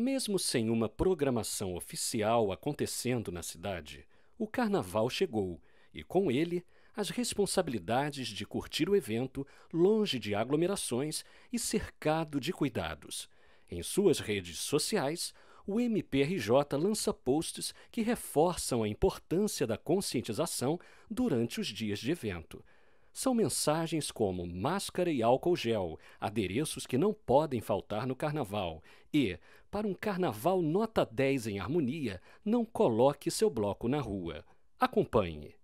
Mesmo sem uma programação oficial acontecendo na cidade, o carnaval chegou e, com ele, as responsabilidades de curtir o evento longe de aglomerações e cercado de cuidados. Em suas redes sociais, o MPRJ lança posts que reforçam a importância da conscientização durante os dias de evento. São mensagens como máscara e álcool gel, adereços que não podem faltar no carnaval. E, para um carnaval nota 10 em harmonia, não coloque seu bloco na rua. Acompanhe.